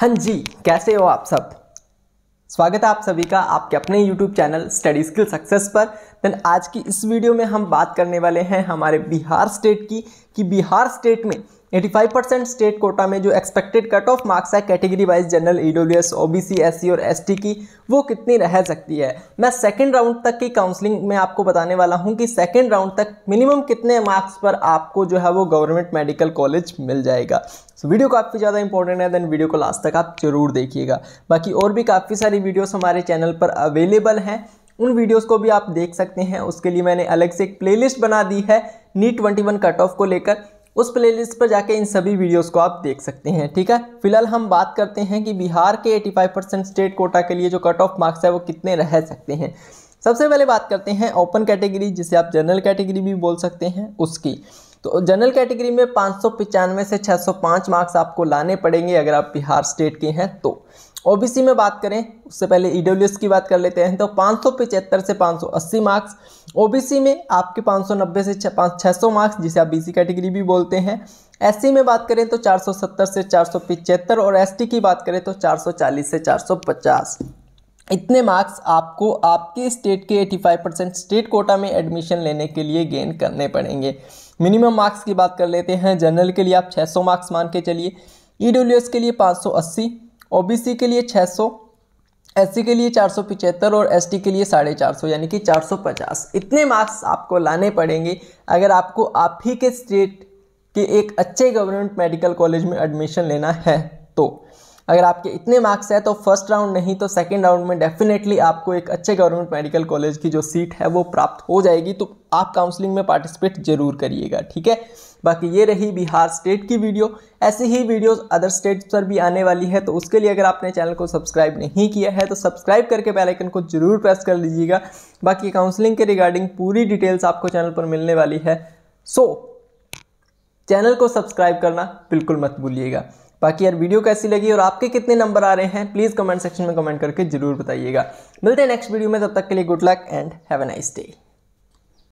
हाँ जी कैसे हो आप सब स्वागत है आप सभी का आपके अपने YouTube channel study skill success पर देन आज की इस वीडियो में हम बात करने वाले हैं हमारे बिहार स्टेट की कि बिहार स्टेट में 85 परसेंट स्टेट कोटा में जो एक्सपेक्टेड कट ऑफ मार्क्स है category wise general E W S O B C S C और एस टी की वो कितनी रह सकती है मैं सेकेंड राउंड तक की काउंसलिंग में आपको बताने वाला हूँ कि सेकेंड राउंड तक मिनिमम कितने मार्क्स पर आपको जो है वो गवर्नमेंट मेडिकल कॉलेज मिल जाएगा सो so, वीडियो काफ़ी ज़्यादा इंपॉर्टेंट है देन वीडियो को लास्ट तक आप जरूर देखिएगा बाकी और भी काफ़ी सारी वीडियोस हमारे चैनल पर अवेलेबल हैं उन वीडियोस को भी आप देख सकते हैं उसके लिए मैंने अलग से एक प्लेलिस्ट बना दी है NEET twenty one cut off को लेकर उस प्लेलिस्ट पर जाके इन सभी वीडियोस को आप देख सकते हैं ठीक है फिलहाल हम बात करते हैं कि बिहार के 85 परसेंट स्टेट कोटा के लिए जो कट ऑफ मार्क्स है वो कितने रह सकते हैं सबसे पहले बात करते हैं ओपन कैटेगरी जिसे आप जनरल कैटेगरी भी बोल सकते हैं उसकी तो जनरल कैटेगरी में पाँच से 605 मार्क्स आपको लाने पड़ेंगे अगर आप बिहार स्टेट के हैं तो ओबीसी में बात करें उससे पहले ईडब्ल्यूएस e की बात कर लेते हैं तो पाँच से 580 मार्क्स ओबीसी में आपके 590 से छः सौ मार्क्स जिसे आप बीसी कैटेगरी भी बोलते हैं एस में बात करें तो 470 से चार और एस की बात करें तो 440 से 450 इतने मार्क्स आपको आपके स्टेट के 85 परसेंट स्टेट कोटा में एडमिशन लेने के लिए गेन करने पड़ेंगे मिनिमम मार्क्स की बात कर लेते हैं जनरल के लिए आप 600 मार्क्स मान के चलिए ई e के लिए 580 ओबीसी के लिए 600 सौ के लिए चार सौ पिचहत्तर और एसटी के लिए साढ़े चार सौ यानी कि चार सौ पचास इतने मार्क्स आपको लाने पड़ेंगे अगर आपको आप ही के स्टेट के एक अच्छे गवर्नमेंट मेडिकल कॉलेज में एडमिशन लेना है तो अगर आपके इतने मार्क्स है तो फर्स्ट राउंड नहीं तो सेकेंड राउंड में डेफिनेटली आपको एक अच्छे गवर्नमेंट मेडिकल कॉलेज की जो सीट है वो प्राप्त हो जाएगी तो आप काउंसलिंग में पार्टिसिपेट जरूर करिएगा ठीक है बाकी ये रही बिहार स्टेट की वीडियो ऐसी ही वीडियोस अदर स्टेट पर भी आने वाली है तो उसके लिए अगर आपने चैनल को सब्सक्राइब नहीं किया है तो सब्सक्राइब करके बेल आइकन को जरूर प्रेस कर लीजिएगा बाकी काउंसलिंग के रिगार्डिंग पूरी डिटेल्स आपको चैनल पर मिलने वाली है सो so, चैनल को सब्सक्राइब करना बिल्कुल मत भूलिएगा बाकी यार वीडियो कैसी लगी और आपके कितने नंबर आ रहे हैं प्लीज़ कमेंट सेक्शन में कमेंट करके जरूर बताइएगा मिलते हैं नेक्स्ट वीडियो में तब तक के लिए good luck and have a nice day